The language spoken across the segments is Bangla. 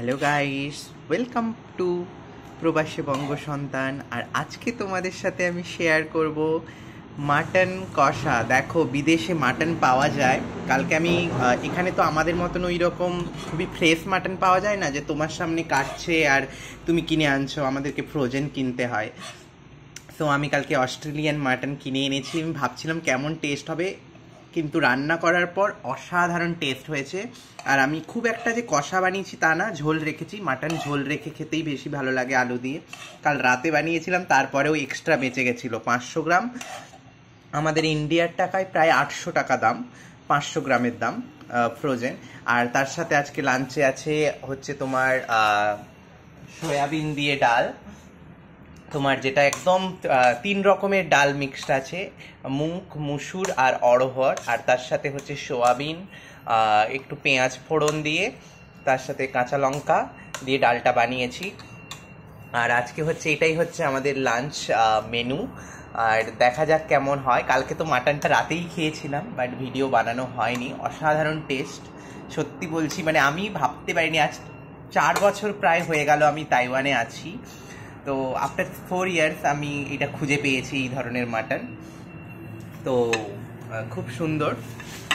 হ্যালো গাইস ওয়েলকাম টু প্রবাসী বঙ্গ সন্তান আর আজকে তোমাদের সাথে আমি শেয়ার করব মাটন কষা দেখো বিদেশে মাটন পাওয়া যায় কালকে আমি এখানে তো আমাদের মতন ওই রকম খুবই ফ্রেশ মাটন পাওয়া যায় না যে তোমার সামনে কাটছে আর তুমি কিনে আনছো আমাদেরকে ফ্রোজেন কিনতে হয় তো আমি কালকে অস্ট্রেলিয়ান মাটন কিনে এনেছি আমি ভাবছিলাম কেমন টেস্ট হবে কিন্তু রান্না করার পর অসাধারণ টেস্ট হয়েছে আর আমি খুব একটা যে কষা বানিয়েছি তা না ঝোল রেখেছি মাটন ঝোল রেখে খেতেই বেশি ভালো লাগে আলু দিয়ে কাল রাতে বানিয়েছিলাম তারপরেও এক্সট্রা বেঁচে গেছিলো পাঁচশো গ্রাম আমাদের ইন্ডিয়ার টাকায় প্রায় আটশো টাকা দাম পাঁচশো গ্রামের দাম ফ্রোজেন আর তার সাথে আজকে লাঞ্চে আছে হচ্ছে তোমার সয়াবিন দিয়ে ডাল তোমার যেটা একদম তিন রকমের ডাল মিক্সড আছে মুগ মুসুর আর অড়হর আর তার সাথে হচ্ছে সোয়াবিন একটু পেঁয়াজ ফোড়ন দিয়ে তার সাথে কাঁচা লঙ্কা দিয়ে ডালটা বানিয়েছি আর আজকে হচ্ছে এটাই হচ্ছে আমাদের লাঞ্চ মেনু আর দেখা যাক কেমন হয় কালকে তো মাটনটা রাতেই খেয়েছিলাম বাট ভিডিও বানানো হয়নি অসাধারণ টেস্ট সত্যি বলছি মানে আমি ভাবতে পারিনি আজ চার বছর প্রায় হয়ে গেল আমি তাইওয়ানে আছি তো আফটার ফোর ইয়ার্স আমি এটা খুঁজে পেয়েছি এই ধরনের মাটন তো খুব সুন্দর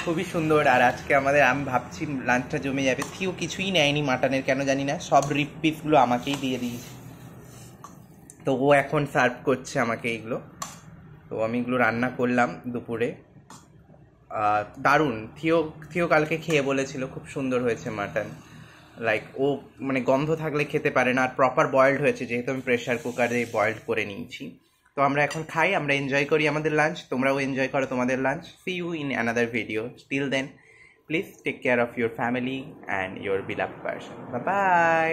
খুবই সুন্দর আর আজকে আমাদের আমি ভাবছি লাঞ্চটা জমে যাবে থিও কিছুই নেয়নি মাটনের কেন জানি না সব রিপ পিসগুলো আমাকেই দিয়ে দিয়েছে তো ও এখন সার্ভ করছে আমাকে এইগুলো তো আমি এগুলো রান্না করলাম দুপুরে দারুণ থিও থিও কালকে খেয়ে বলেছিল খুব সুন্দর হয়েছে মাটন লাইক ও মানে গন্ধ থাকলে খেতে পারে না আর প্রপার বয়েলড হয়েছে যেহেতু আমি প্রেশার কুকারে বয়েলড করে নিয়েছি তো আমরা এখন খাই আমরা এনজয় করি আমাদের লাঞ্চ তোমরাও এনজয় করো তোমাদের lunch see you in another video still then please take care of your family and your beloved person by